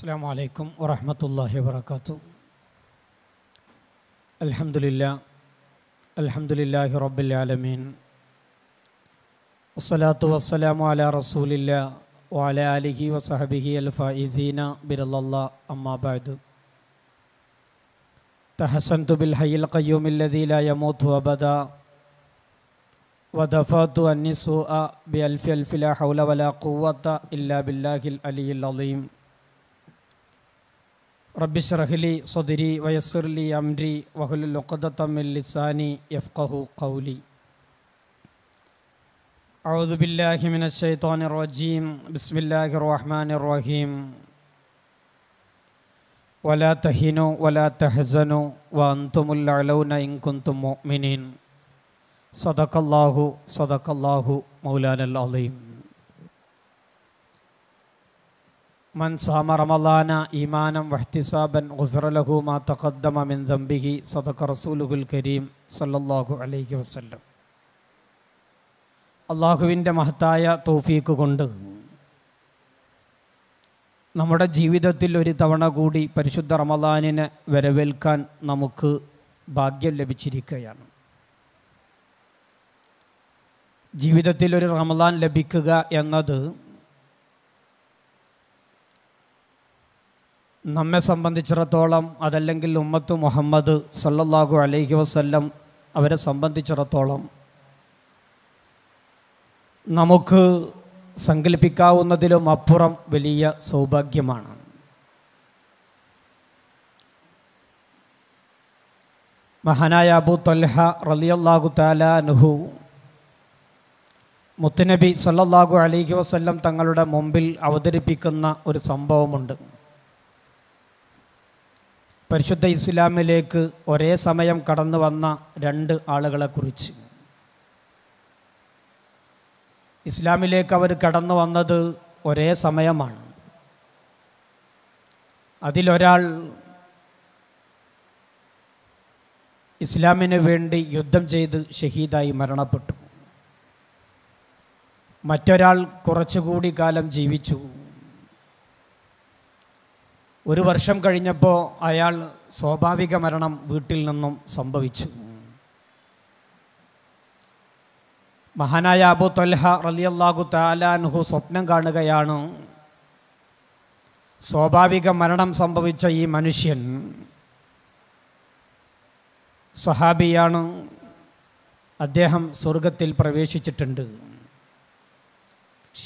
السلام عليكم ورحمة الله وبركاته الحمد لله الحمد لله رب العالمين والصلاة والسلام على رسول الله وعلى آله وصحبه الفائزين برضا الله أما بعد تحسنت بالحي القيوم الذي لا يموت أبدا ودفعت النسوء بألف ألف لا حول ولا قوة إلا بالله العلي العظيم رب اشرح لي صدري ويسر لي امري واحلل عقدة من لساني يفقهوا قولي أعوذ بالله من الشيطان الرجيم بسم الله الرحمن الرحيم ولا تهنوا ولا تحزنوا وأنتم الأعلون إن كنتم مؤمنين صدق الله صدق الله مولانا العظيم മൻ സാമ റമലാന ഈമാനം വഹ്തിസാബൻ ഗുഫിറലഹു മാ തഖദ്ദമ മിൻ ദംബിഹി സദഖ റസൂലുഹുൽ കരീം സല്ലല്ലാഹു അലൈഹി വസല്ലം അള്ളാഹുവിൻ്റെ മഹത്തായ തോഫീക്ക് കൊണ്ട് നമ്മുടെ ജീവിതത്തിൽ ഒരു തവണ കൂടി പരിശുദ്ധ റമലാനിനെ വരവേൽക്കാൻ നമുക്ക് ഭാഗ്യം ലഭിച്ചിരിക്കുകയാണ് ജീവിതത്തിൽ ഒരു റമലാൻ ലഭിക്കുക എന്നത് നമ്മെ സംബന്ധിച്ചിടത്തോളം അതല്ലെങ്കിൽ ഉമ്മത്ത് മുഹമ്മദ് സല്ലല്ലാഹു അലൈഹി വസല്ലം അവരെ സംബന്ധിച്ചിടത്തോളം നമുക്ക് സങ്കല്പിക്കാവുന്നതിലും അപ്പുറം വലിയ സൗഭാഗ്യമാണ് മഹാനായ അബു തൊൽഹ റലിയല്ലാഹു താല നുഹു മുത്തുനബി സല്ലല്ലാഹു അലൈഹി വസല്ലം തങ്ങളുടെ മുമ്പിൽ അവതരിപ്പിക്കുന്ന ഒരു സംഭവമുണ്ട് പരിശുദ്ധ ഇസ്ലാമിലേക്ക് ഒരേ സമയം കടന്നു വന്ന രണ്ട് ആളുകളെക്കുറിച്ച് ഇസ്ലാമിലേക്ക് അവർ കടന്നു വന്നത് ഒരേ സമയമാണ് അതിലൊരാൾ ഇസ്ലാമിന് വേണ്ടി യുദ്ധം ചെയ്ത് ഷഹീദായി മരണപ്പെട്ടു മറ്റൊരാൾ കുറച്ചുകൂടി കാലം ജീവിച്ചു ഒരു വർഷം കഴിഞ്ഞപ്പോൾ അയാൾ സ്വാഭാവിക മരണം വീട്ടിൽ നിന്നും സംഭവിച്ചു മഹാനായ അബു തൊൽഹ റലിയല്ലാഹു താലാൻഹു സ്വപ്നം കാണുകയാണ് സ്വാഭാവിക മരണം സംഭവിച്ച ഈ മനുഷ്യൻ സ്വഹാബിയാണ് അദ്ദേഹം സ്വർഗത്തിൽ പ്രവേശിച്ചിട്ടുണ്ട്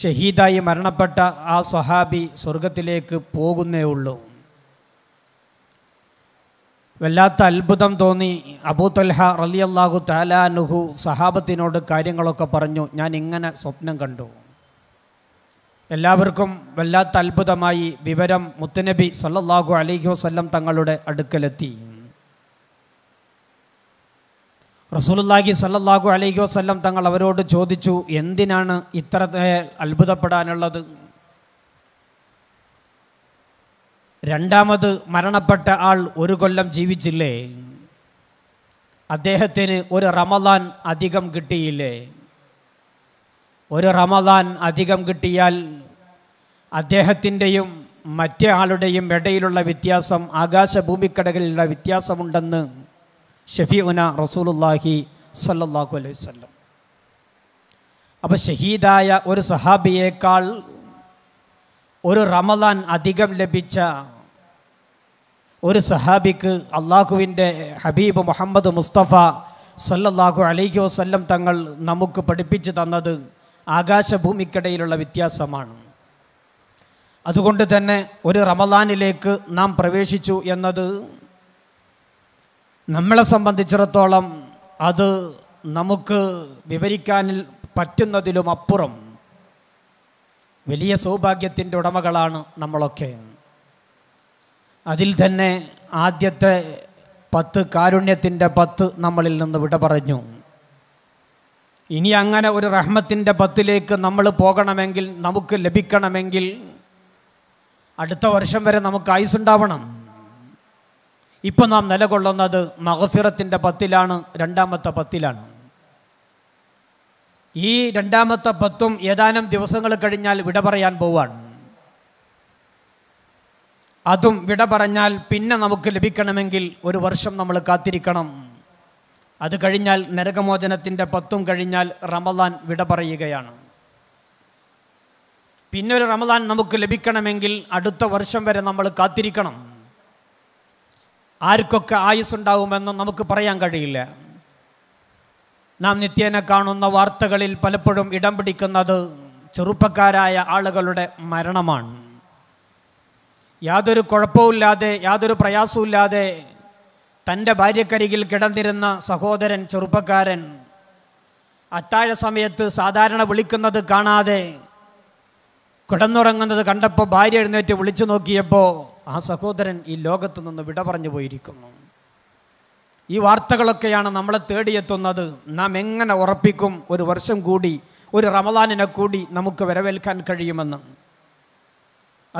ഷഹീദായി മരണപ്പെട്ട ആ സ്വഹാബി സ്വർഗത്തിലേക്ക് പോകുന്നേ ഉള്ളൂ വല്ലാത്ത അത്ഭുതം തോന്നി അബൂ തൽഹ റലിയല്ലാഹു താലാനുഹു സഹാബത്തിനോട് കാര്യങ്ങളൊക്കെ പറഞ്ഞു ഞാൻ ഇങ്ങനെ സ്വപ്നം കണ്ടു എല്ലാവർക്കും വല്ലാത്ത അത്ഭുതമായി വിവരം മുത്തനബി സല്ലാഹു അലൈഹി വസല്ലം തങ്ങളുടെ അടുക്കലെത്തി റസൂലുല്ലാഹി സല്ലല്ലാഹു അലൈഹി വസല്ലം തങ്ങൾ അവരോട് ചോദിച്ചു എന്തിനാണ് ഇത്ര അത്ഭുതപ്പെടാനുള്ളത് രണ്ടാമത് മരണപ്പെട്ട ആൾ ഒരു കൊല്ലം ജീവിച്ചില്ലേ അദ്ദേഹത്തിന് ഒരു റമദാൻ അധികം കിട്ടിയില്ലേ ഒരു റമദാൻ അധികം കിട്ടിയാൽ അദ്ദേഹത്തിൻ്റെയും മറ്റേ ആളുടെയും ഇടയിലുള്ള വ്യത്യാസം ആകാശഭൂമിക്കടകളിലുള്ള വ്യത്യാസമുണ്ടെന്ന് ഷഫീഉന റസൂലുല്ലാഹി സല്ലാഹു അലൈഹി വസല്ലം അപ്പോൾ ഷഹീദായ ഒരു സഹാബിയേക്കാൾ ഒരു റമദാൻ അധികം ലഭിച്ച ഒരു സഹാബിക്ക് അള്ളാഹുവിൻ്റെ ഹബീബ് മുഹമ്മദ് മുസ്തഫ സല്ലല്ലാഹു അലൈഹി വസല്ലം തങ്ങൾ നമുക്ക് പഠിപ്പിച്ചു തന്നത് ആകാശഭൂമിക്കിടയിലുള്ള വ്യത്യാസമാണ് അതുകൊണ്ട് തന്നെ ഒരു റമദാനിലേക്ക് നാം പ്രവേശിച്ചു എന്നത് നമ്മളെ സംബന്ധിച്ചിടത്തോളം അത് നമുക്ക് വിവരിക്കാൻ പറ്റുന്നതിലും അപ്പുറം വലിയ സൗഭാഗ്യത്തിൻ്റെ ഉടമകളാണ് നമ്മളൊക്കെ അതിൽ തന്നെ ആദ്യത്തെ പത്ത് കാരുണ്യത്തിൻ്റെ പത്ത് നമ്മളിൽ നിന്ന് വിട പറഞ്ഞു ഇനി അങ്ങനെ ഒരു റഹ്മത്തിൻ്റെ പത്തിലേക്ക് നമ്മൾ പോകണമെങ്കിൽ നമുക്ക് ലഭിക്കണമെങ്കിൽ അടുത്ത വർഷം വരെ നമുക്ക് ആയുസ് ഉണ്ടാവണം ഇപ്പോൾ നാം നിലകൊള്ളുന്നത് മഹഫിറത്തിൻ്റെ പത്തിലാണ് രണ്ടാമത്തെ പത്തിലാണ് ഈ രണ്ടാമത്തെ പത്തും ഏതാനും ദിവസങ്ങൾ കഴിഞ്ഞാൽ വിട പറയാൻ പോവാണ് അതും വിട പറഞ്ഞാൽ പിന്നെ നമുക്ക് ലഭിക്കണമെങ്കിൽ ഒരു വർഷം നമ്മൾ കാത്തിരിക്കണം അത് കഴിഞ്ഞാൽ നരകമോചനത്തിൻ്റെ പത്തും കഴിഞ്ഞാൽ റമദാൻ വിട പറയുകയാണ് പിന്നൊരു റമദാൻ നമുക്ക് ലഭിക്കണമെങ്കിൽ അടുത്ത വർഷം വരെ നമ്മൾ കാത്തിരിക്കണം ആർക്കൊക്കെ ആയുസ് ഉണ്ടാവുമെന്ന് നമുക്ക് പറയാൻ കഴിയില്ല നാം നിത്യേന കാണുന്ന വാർത്തകളിൽ പലപ്പോഴും ഇടം പിടിക്കുന്നത് ചെറുപ്പക്കാരായ ആളുകളുടെ മരണമാണ് യാതൊരു കുഴപ്പവുമില്ലാതെ യാതൊരു പ്രയാസവുമില്ലാതെ തൻ്റെ ഭാര്യക്കരികിൽ കിടന്നിരുന്ന സഹോദരൻ ചെറുപ്പക്കാരൻ അത്താഴ സമയത്ത് സാധാരണ വിളിക്കുന്നത് കാണാതെ കിടന്നുറങ്ങുന്നത് കണ്ടപ്പോൾ ഭാര്യ എഴുന്നേറ്റ് വിളിച്ചു നോക്കിയപ്പോൾ ആ സഹോദരൻ ഈ ലോകത്തു നിന്ന് വിട പറഞ്ഞു പോയിരിക്കുന്നു ഈ വാർത്തകളൊക്കെയാണ് നമ്മളെ തേടിയെത്തുന്നത് നാം എങ്ങനെ ഉറപ്പിക്കും ഒരു വർഷം കൂടി ഒരു റമദാനിനെ കൂടി നമുക്ക് വരവേൽക്കാൻ കഴിയുമെന്ന്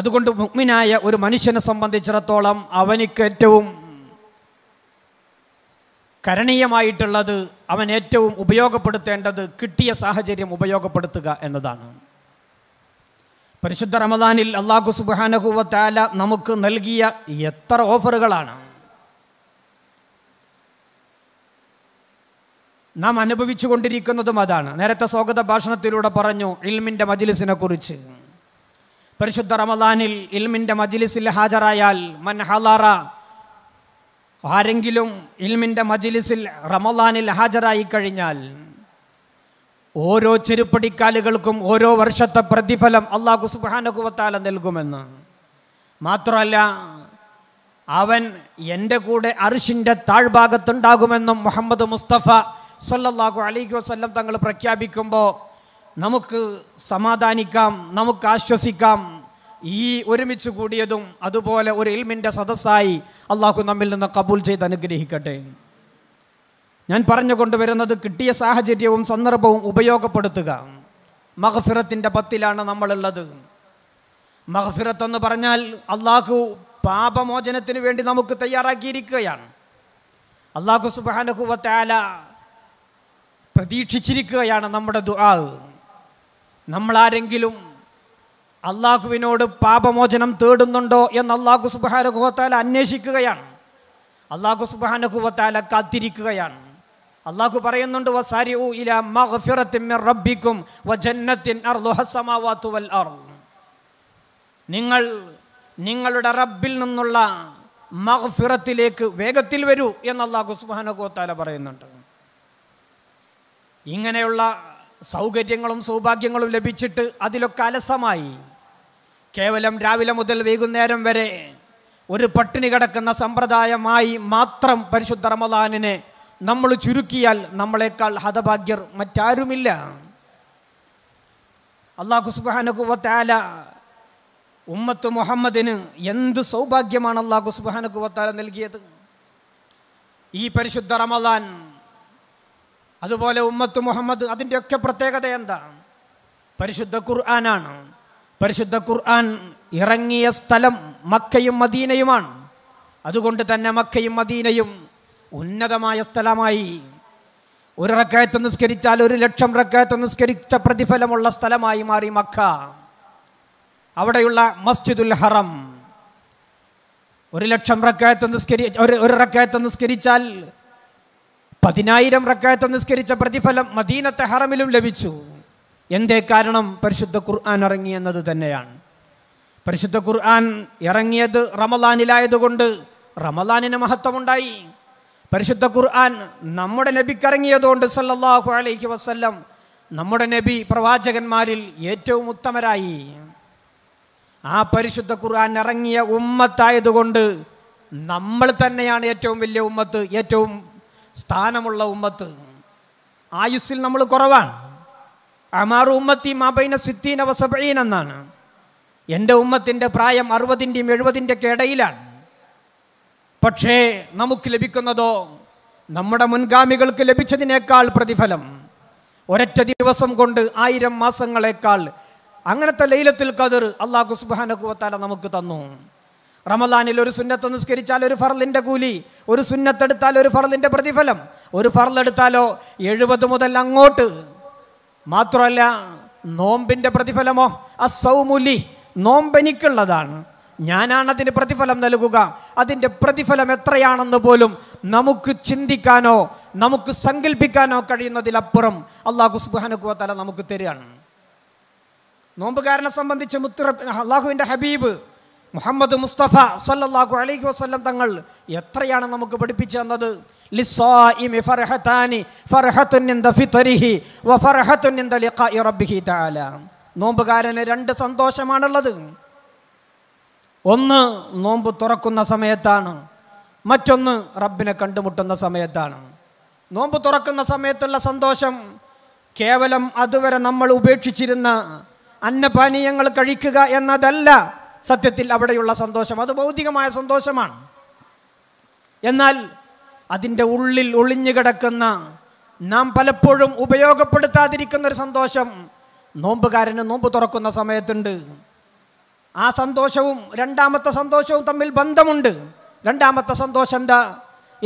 അതുകൊണ്ട് മുഗ്മിനായ ഒരു മനുഷ്യനെ സംബന്ധിച്ചിടത്തോളം അവനിക്ക് ഏറ്റവും കരണീയമായിട്ടുള്ളത് അവൻ ഏറ്റവും ഉപയോഗപ്പെടുത്തേണ്ടത് കിട്ടിയ സാഹചര്യം ഉപയോഗപ്പെടുത്തുക എന്നതാണ് പരിശുദ്ധ റമദാനിൽ അള്ളാഹു സുബാനഹുവത്താല നമുക്ക് നൽകിയ എത്ര ഓഫറുകളാണ് നാം അനുഭവിച്ചു കൊണ്ടിരിക്കുന്നതും അതാണ് നേരത്തെ സ്വാഗത ഭാഷണത്തിലൂടെ പറഞ്ഞു ഇൽമിൻ്റെ മജിലിസിനെ കുറിച്ച് പരിശുദ്ധ റമദാനിൽ ഇൽമിൻ്റെ മജിലിസിൽ ഹാജരായാൽ മൻ ഹലാറ ആരെങ്കിലും ഇൽമിൻ്റെ മജിലിസിൽ റമദാനിൽ ഹാജരായി കഴിഞ്ഞാൽ ഓരോ ചെരുപ്പടിക്കാലുകൾക്കും ഓരോ വർഷത്തെ പ്രതിഫലം അള്ളാഹു സുബാനകുവത്താല നൽകുമെന്ന് മാത്രമല്ല അവൻ എൻ്റെ കൂടെ അറിഷിൻ്റെ താഴ്ഭാഗത്തുണ്ടാകുമെന്നും മുഹമ്മദ് മുസ്തഫ സല്ലാഹു അലൈഹി വസ്ല്ലം തങ്ങൾ പ്രഖ്യാപിക്കുമ്പോൾ നമുക്ക് സമാധാനിക്കാം നമുക്ക് ആശ്വസിക്കാം ഈ ഒരുമിച്ച് കൂടിയതും അതുപോലെ ഒരു ഇൽമിൻ്റെ സദസ്സായി അള്ളാഹു നമ്മിൽ നിന്ന് കബൂൽ ചെയ്ത് അനുഗ്രഹിക്കട്ടെ ഞാൻ പറഞ്ഞു കൊണ്ടുവരുന്നത് കിട്ടിയ സാഹചര്യവും സന്ദർഭവും ഉപയോഗപ്പെടുത്തുക മഹഫിറത്തിൻ്റെ പത്തിലാണ് നമ്മളുള്ളത് മഹഫിറത്ത് എന്ന് പറഞ്ഞാൽ അള്ളാഹു പാപമോചനത്തിന് വേണ്ടി നമുക്ക് തയ്യാറാക്കിയിരിക്കുകയാണ് അള്ളാഹു സുബാനുഹുവത്താല പ്രതീക്ഷിച്ചിരിക്കുകയാണ് നമ്മുടെ ദുആ നമ്മളാരെങ്കിലും അള്ളാഹുവിനോട് പാപമോചനം തേടുന്നുണ്ടോ എന്ന് അള്ളാഹു സുബാനുഹുവത്താല അന്വേഷിക്കുകയാണ് അള്ളാഹു സുബാനുഹുവത്താല കാത്തിരിക്കുകയാണ് അള്ളാഹു പറയുന്നുണ്ട് നിങ്ങൾ നിങ്ങളുടെ റബ്ബിൽ നിന്നുള്ള മഹഫിറത്തിലേക്ക് വേഗത്തിൽ വരൂ എന്ന് അള്ളാഹു സുബാനകോത്താല പറയുന്നുണ്ട് ഇങ്ങനെയുള്ള സൗകര്യങ്ങളും സൗഭാഗ്യങ്ങളും ലഭിച്ചിട്ട് അതിലൊക്കെ അലസമായി കേവലം രാവിലെ മുതൽ വൈകുന്നേരം വരെ ഒരു പട്ടിണി കിടക്കുന്ന സമ്പ്രദായമായി മാത്രം പരിശുദ്ധ റമദാനിനെ നമ്മൾ ചുരുക്കിയാൽ നമ്മളെക്കാൾ ഹതഭാഗ്യർ മറ്റാരുമില്ല അള്ളാഹു സുബാനക്കുവത്താല ഉമ്മത്ത് മുഹമ്മദിന് എന്ത് സൗഭാഗ്യമാണ് അള്ളാഹു സുബാനക്കുവത്താല നൽകിയത് ഈ പരിശുദ്ധ റമദാൻ അതുപോലെ ഉമ്മത്ത് മുഹമ്മദ് ഒക്കെ പ്രത്യേകത എന്താ പരിശുദ്ധ ഖുർആനാണ് പരിശുദ്ധ ഖുർആൻ ഇറങ്ങിയ സ്ഥലം മക്കയും മദീനയുമാണ് അതുകൊണ്ട് തന്നെ മക്കയും മദീനയും ഉന്നതമായ സ്ഥലമായി ഒരു റക്കായത്ത് നിസ്കരിച്ചാൽ ഒരു ലക്ഷം റക്കായത്ത് നിസ്കരിച്ച പ്രതിഫലമുള്ള സ്ഥലമായി മാറി മക്ക അവിടെയുള്ള മസ്ജിദുൽ ഹറം ഒരു ലക്ഷം റക്കായത്ത് നിസ്കരി ഒരു ഒരു റക്കായത്ത് നിസ്കരിച്ചാൽ പതിനായിരം റക്കായത്ത് നിസ്കരിച്ച പ്രതിഫലം മദീനത്തെ ഹറമിലും ലഭിച്ചു എന്തേ കാരണം പരിശുദ്ധ ഖുർആൻ ഇറങ്ങി എന്നത് തന്നെയാണ് പരിശുദ്ധ ഖുർആൻ ഇറങ്ങിയത് റമദാനിലായതുകൊണ്ട് റമദാനിന് മഹത്വമുണ്ടായി പരിശുദ്ധ ഖുർആൻ നമ്മുടെ നബിക്കിറങ്ങിയതുകൊണ്ട് സല്ലല്ലാഹു അലൈഹി വസല്ലം നമ്മുടെ നബി പ്രവാചകന്മാരിൽ ഏറ്റവും ഉത്തമരായി ആ പരിശുദ്ധ ഖുർആൻ ഇറങ്ങിയ ഉമ്മത്തായതുകൊണ്ട് നമ്മൾ തന്നെയാണ് ഏറ്റവും വലിയ ഉമ്മത്ത് ഏറ്റവും സ്ഥാനമുള്ള ഉമ്മത്ത് ആയുസ്സിൽ നമ്മൾ കുറവാണ് അമാറു ഉമ്മത്തി മാബൈന സിത്തീൻ അവസബീൻ എന്നാണ് എൻ്റെ ഉമ്മത്തിൻ്റെ പ്രായം അറുപതിൻ്റെയും എഴുപതിൻ്റെയൊക്കെ ഇടയിലാണ് പക്ഷേ നമുക്ക് ലഭിക്കുന്നതോ നമ്മുടെ മുൻഗാമികൾക്ക് ലഭിച്ചതിനേക്കാൾ പ്രതിഫലം ഒരൊറ്റ ദിവസം കൊണ്ട് ആയിരം മാസങ്ങളേക്കാൾ അങ്ങനത്തെ ലൈലത്തിൽ കതിർ അള്ളാഹു സുബാനക്കുവത്താല നമുക്ക് തന്നു റമദാനിൽ ഒരു സുന്നത്ത് നിസ്കരിച്ചാൽ ഒരു ഫറലിൻ്റെ കൂലി ഒരു സുന്നത്തെടുത്താൽ ഒരു ഫറലിൻ്റെ പ്രതിഫലം ഒരു ഫറലെടുത്താലോ എഴുപത് മുതൽ അങ്ങോട്ട് മാത്രമല്ല നോമ്പിൻ്റെ പ്രതിഫലമോ അസൗമുലി നോമ്പെനിക്കുള്ളതാണ് ഞാനാണ് അതിന് പ്രതിഫലം നൽകുക അതിൻ്റെ പ്രതിഫലം എത്രയാണെന്ന് പോലും നമുക്ക് ചിന്തിക്കാനോ നമുക്ക് സങ്കല്പിക്കാനോ കഴിയുന്നതിലപ്പുറം അള്ളാഹു സുബാനുക്കുവത്തല നമുക്ക് തരികയാണ് നോമ്പുകാരനെ സംബന്ധിച്ച് മുത്തുറ അള്ളാഹുവിൻ്റെ ഹബീബ് മുഹമ്മദ് മുസ്തഫ സല്ലാഹു അലൈഹി വസ്ലം തങ്ങൾ എത്രയാണ് നമുക്ക് പഠിപ്പിച്ചു തന്നത് നോമ്പുകാരന് രണ്ട് സന്തോഷമാണുള്ളത് ഒന്ന് നോമ്പ് തുറക്കുന്ന സമയത്താണ് മറ്റൊന്ന് റബ്ബിനെ കണ്ടുമുട്ടുന്ന സമയത്താണ് നോമ്പ് തുറക്കുന്ന സമയത്തുള്ള സന്തോഷം കേവലം അതുവരെ നമ്മൾ ഉപേക്ഷിച്ചിരുന്ന അന്നപാനീയങ്ങൾ കഴിക്കുക എന്നതല്ല സത്യത്തിൽ അവിടെയുള്ള സന്തോഷം അത് ഭൗതികമായ സന്തോഷമാണ് എന്നാൽ അതിൻ്റെ ഉള്ളിൽ ഒളിഞ്ഞു കിടക്കുന്ന നാം പലപ്പോഴും ഉപയോഗപ്പെടുത്താതിരിക്കുന്ന ഒരു സന്തോഷം നോമ്പുകാരന് നോമ്പ് തുറക്കുന്ന സമയത്തുണ്ട് ആ സന്തോഷവും രണ്ടാമത്തെ സന്തോഷവും തമ്മിൽ ബന്ധമുണ്ട് രണ്ടാമത്തെ സന്തോഷം എന്താ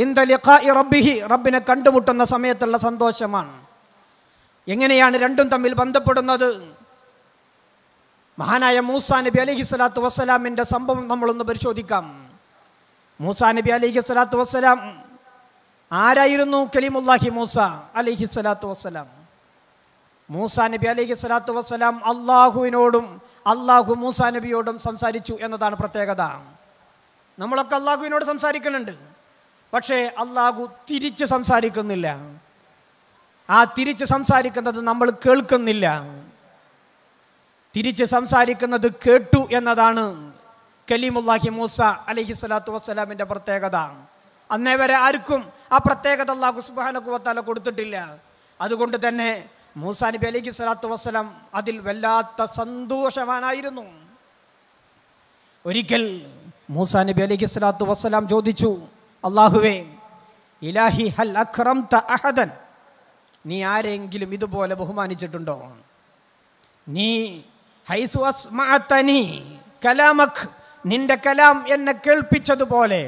ഇന്ത ലിഖായി റബ്ബിഹി റബ്ബിനെ കണ്ടുമുട്ടുന്ന സമയത്തുള്ള സന്തോഷമാണ് എങ്ങനെയാണ് രണ്ടും തമ്മിൽ ബന്ധപ്പെടുന്നത് മഹാനായ മൂസാ നബി അലിഹി സ്വലാത്തു വസ്സലാമിൻ്റെ സംഭവം നമ്മളൊന്ന് പരിശോധിക്കാം മൂസാ നബി അലിഹി സ്വലാത്തു വസ്സലാം ആരായിരുന്നു കലീമുല്ലാഹി മൂസ അലിഹി സ്വലാത്തു വസ്സലാം മൂസാ നബി അലിഹി സ്വലാത്തു വസ്സലാം അള്ളാഹുവിനോടും അള്ളാഹു മൂസാ നബിയോടും സംസാരിച്ചു എന്നതാണ് പ്രത്യേകത നമ്മളൊക്കെ അള്ളാഹുവിനോട് സംസാരിക്കുന്നുണ്ട് പക്ഷേ അള്ളാഹു തിരിച്ച് സംസാരിക്കുന്നില്ല ആ തിരിച്ച് സംസാരിക്കുന്നത് നമ്മൾ കേൾക്കുന്നില്ല തിരിച്ച് സംസാരിക്കുന്നത് കേട്ടു എന്നതാണ് കലീമുല്ലാഹി മൂസ അലഹി സ്വലാത്തു വസ്സലാമിൻ്റെ പ്രത്യേകത അന്നേ വരെ ആർക്കും ആ പ്രത്യേകത അള്ളാഹു സുബാനക്കുവത്താല കൊടുത്തിട്ടില്ല അതുകൊണ്ട് തന്നെ മൂസാ നബി അലിഖി സ്വലാത്തു വസ്സലാം അതിൽ വല്ലാത്ത സന്തോഷവാനായിരുന്നു ഒരിക്കൽ മൂസാ നബി അലിഖി സ്വലാത്തു വസ്സലാം ചോദിച്ചു അള്ളാഹുവേ ഇലാഹി ഹൽ അഖ്റം ത അഹദൻ നീ ആരെങ്കിലും ഇതുപോലെ ബഹുമാനിച്ചിട്ടുണ്ടോ നീ ഹൈസു അസ്മാഅത്തനി കലാമഖ് നിന്റെ കലാം എന്നെ കേൾപ്പിച്ചതുപോലെ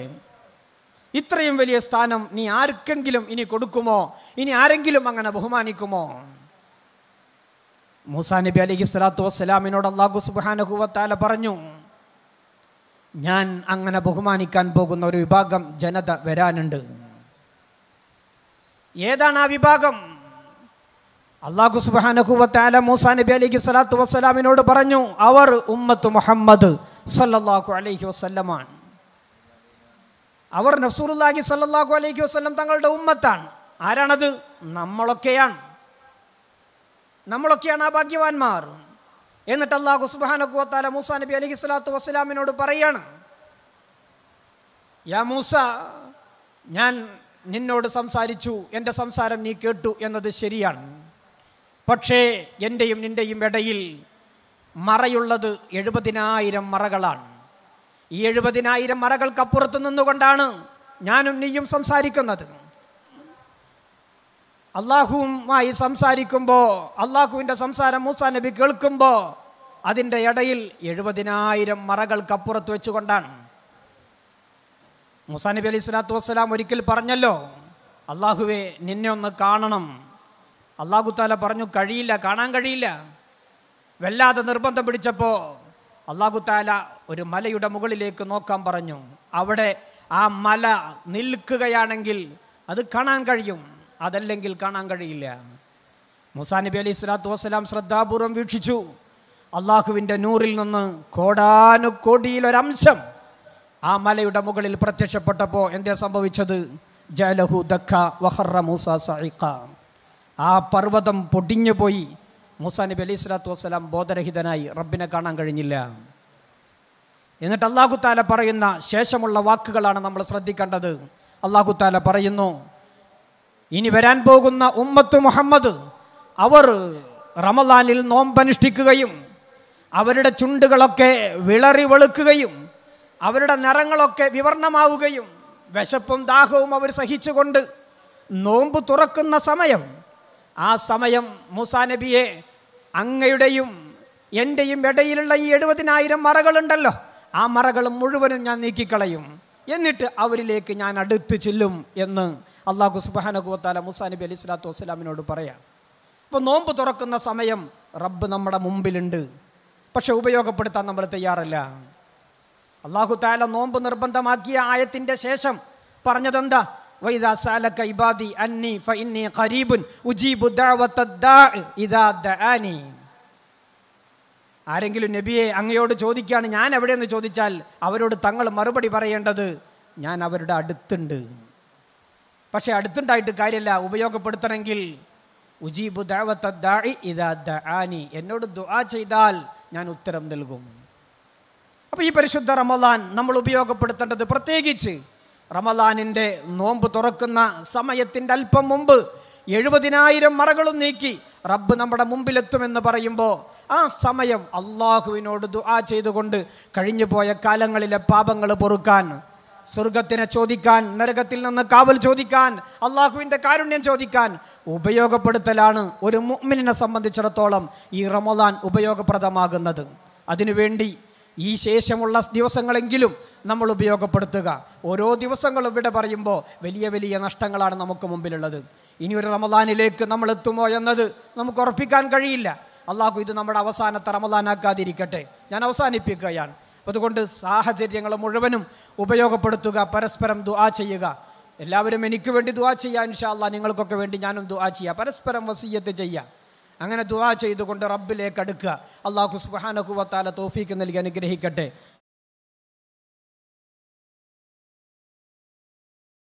ഇത്രയും വലിയ സ്ഥാനം നീ ആർക്കെങ്കിലും ഇനി കൊടുക്കുമോ ഇനി ആരെങ്കിലും അങ്ങനെ ബഹുമാനിക്കുമോ മൂസാ നബി അലഹി സ്വലാത്തു വസ്സലാമിനോട് അള്ളാഹു സുബാനഹുവത്താല പറഞ്ഞു ഞാൻ അങ്ങനെ ബഹുമാനിക്കാൻ പോകുന്ന ഒരു വിഭാഗം ജനത വരാനുണ്ട് ഏതാണ് ആ വിഭാഗം അള്ളാഹു സുബാനഹുവത്താല മൂസാ നബി അലഹി സ്വലാത്തു വസ്സലാമിനോട് പറഞ്ഞു അവർ ഉമ്മത്ത് മുഹമ്മദ് സല്ലാഹു അലൈഹി വസ്ലമാണ് അവർ നഫ്സൂറുല്ലാഹി സല്ലാഹു അലൈഹി വസ്ലം തങ്ങളുടെ ഉമ്മത്താണ് ആരാണത് നമ്മളൊക്കെയാണ് നമ്മളൊക്കെയാണ് ആ ഭാഗ്യവാന്മാർ എന്നിട്ട് അള്ളാഹു സുബാനക്കുവത്താല മൂസ നബി അലഹി സ്വലാത്തു വസ്സലാമിനോട് പറയാണ് യാ മൂസ ഞാൻ നിന്നോട് സംസാരിച്ചു എൻ്റെ സംസാരം നീ കേട്ടു എന്നത് ശരിയാണ് പക്ഷേ എൻ്റെയും നിൻ്റെയും ഇടയിൽ മറയുള്ളത് എഴുപതിനായിരം മറകളാണ് ഈ എഴുപതിനായിരം മറകൾക്കപ്പുറത്ത് നിന്നുകൊണ്ടാണ് ഞാനും നീയും സംസാരിക്കുന്നത് അള്ളാഹുവുമായി സംസാരിക്കുമ്പോൾ അള്ളാഹുവിൻ്റെ സംസാരം മൂസാ നബി കേൾക്കുമ്പോൾ അതിൻ്റെ ഇടയിൽ എഴുപതിനായിരം മറകൾക്കപ്പുറത്ത് വെച്ചുകൊണ്ടാണ് മൂസാ നബി അലൈഹി സ്വലാത്തു വസ്സലാം ഒരിക്കൽ പറഞ്ഞല്ലോ അള്ളാഹുവെ നിന്നെ ഒന്ന് കാണണം അള്ളാഹു താല പറഞ്ഞു കഴിയില്ല കാണാൻ കഴിയില്ല വല്ലാതെ നിർബന്ധം പിടിച്ചപ്പോൾ അള്ളാഹു താല ഒരു മലയുടെ മുകളിലേക്ക് നോക്കാൻ പറഞ്ഞു അവിടെ ആ മല നിൽക്കുകയാണെങ്കിൽ അത് കാണാൻ കഴിയും അതല്ലെങ്കിൽ കാണാൻ കഴിയില്ല മുസാ നബി അലൈഹി സ്വലാത്തു വസ്സലാം ശ്രദ്ധാപൂർവം വീക്ഷിച്ചു അള്ളാഹുവിൻ്റെ നൂറിൽ നിന്ന് കോടാനുകോടിയിലൊരംശം ആ മലയുടെ മുകളിൽ പ്രത്യക്ഷപ്പെട്ടപ്പോൾ എന്തേ സംഭവിച്ചത് ജലഹു ദഖ വഹറ മൂസ സഹിഖ ആ പർവ്വതം പൊടിഞ്ഞു പോയി മൂസാ നബി അലൈഹി സ്വലാത്തു വസ്സലാം ബോധരഹിതനായി റബ്ബിനെ കാണാൻ കഴിഞ്ഞില്ല എന്നിട്ട് അള്ളാഹുത്താല പറയുന്ന ശേഷമുള്ള വാക്കുകളാണ് നമ്മൾ ശ്രദ്ധിക്കേണ്ടത് അള്ളാഹുത്താല പറയുന്നു ഇനി വരാൻ പോകുന്ന ഉമ്മത്ത് മുഹമ്മദ് അവർ റമദാനിൽ നോമ്പനുഷ്ഠിക്കുകയും അവരുടെ ചുണ്ടുകളൊക്കെ വിളറി വെളുക്കുകയും അവരുടെ നിറങ്ങളൊക്കെ വിവർണമാവുകയും വിശപ്പും ദാഹവും അവർ സഹിച്ചുകൊണ്ട് നോമ്പ് തുറക്കുന്ന സമയം ആ സമയം മൂസാ നബിയെ അങ്ങയുടെയും എൻ്റെയും ഇടയിലുള്ള ഈ എഴുപതിനായിരം മറകളുണ്ടല്ലോ ആ മറകളും മുഴുവനും ഞാൻ നീക്കിക്കളയും എന്നിട്ട് അവരിലേക്ക് ഞാൻ അടുത്ത് ചെല്ലും എന്ന് അള്ളാഹു സുബാനകുവത്താല മുസാ നബി അലി സ്വലാത്തു വസ്സലാമിനോട് പറയാം അപ്പോൾ നോമ്പ് തുറക്കുന്ന സമയം റബ്ബ് നമ്മുടെ മുമ്പിലുണ്ട് പക്ഷെ ഉപയോഗപ്പെടുത്താൻ നമ്മൾ തയ്യാറല്ല അള്ളാഹു താല നോമ്പ് നിർബന്ധമാക്കിയ ആയത്തിൻ്റെ ശേഷം പറഞ്ഞതെന്താ ആരെങ്കിലും നബിയെ അങ്ങയോട് ചോദിക്കുകയാണ് ഞാൻ എവിടെയെന്ന് ചോദിച്ചാൽ അവരോട് തങ്ങൾ മറുപടി പറയേണ്ടത് ഞാൻ അവരുടെ അടുത്തുണ്ട് പക്ഷേ അടുത്തുണ്ടായിട്ട് കാര്യമില്ല ഉപയോഗപ്പെടുത്തണമെങ്കിൽ ഉജീബു ദാവത്തദ്ദായി എന്നോട് ദുആ ചെയ്താൽ ഞാൻ ഉത്തരം നൽകും അപ്പോൾ ഈ പരിശുദ്ധ റമദാൻ നമ്മൾ ഉപയോഗപ്പെടുത്തേണ്ടത് പ്രത്യേകിച്ച് റമദാനിൻ്റെ നോമ്പ് തുറക്കുന്ന സമയത്തിൻ്റെ അല്പം മുമ്പ് എഴുപതിനായിരം മറകളും നീക്കി റബ്ബ് നമ്മുടെ മുമ്പിലെത്തുമെന്ന് പറയുമ്പോൾ ആ സമയം അള്ളാഹുവിനോട് ദുആ ചെയ്തുകൊണ്ട് കഴിഞ്ഞു പോയ കാലങ്ങളിലെ പാപങ്ങൾ പൊറുക്കാൻ സ്വർഗത്തിനെ ചോദിക്കാൻ നരകത്തിൽ നിന്ന് കാവൽ ചോദിക്കാൻ അള്ളാഹുവിൻ്റെ കാരുണ്യം ചോദിക്കാൻ ഉപയോഗപ്പെടുത്തലാണ് ഒരു മുഅ്മിനിനെ സംബന്ധിച്ചിടത്തോളം ഈ റമദാൻ ഉപയോഗപ്രദമാകുന്നത് അതിനുവേണ്ടി ഈ ശേഷമുള്ള ദിവസങ്ങളെങ്കിലും നമ്മൾ ഉപയോഗപ്പെടുത്തുക ഓരോ ദിവസങ്ങളും ഇവിടെ പറയുമ്പോൾ വലിയ വലിയ നഷ്ടങ്ങളാണ് നമുക്ക് മുമ്പിലുള്ളത് ഇനി ഒരു റമദാനിലേക്ക് നമ്മൾ എത്തുമോ എന്നത് നമുക്ക് ഉറപ്പിക്കാൻ കഴിയില്ല അള്ളാഹു ഇത് നമ്മുടെ അവസാനത്തെ റമദാനാക്കാതിരിക്കട്ടെ ഞാൻ അവസാനിപ്പിക്കുകയാണ് അതുകൊണ്ട് സാഹചര്യങ്ങൾ മുഴുവനും ഉപയോഗപ്പെടുത്തുക പരസ്പരം ദുആ ചെയ്യുക എല്ലാവരും എനിക്ക് വേണ്ടി ദുആ ചെയ്യുക ഇൻഷാല്ല നിങ്ങൾക്കൊക്കെ വേണ്ടി ഞാനും ദുആ ചെയ്യുക പരസ്പരം വസീയത്ത് ചെയ്യുക അങ്ങനെ ദുആ ചെയ്തുകൊണ്ട് റബ്ബിലേക്ക് അടുക്കുക അള്ളാഹു സുബാനഹുവത്താല തോഫീക്ക് നൽകി അനുഗ്രഹിക്കട്ടെ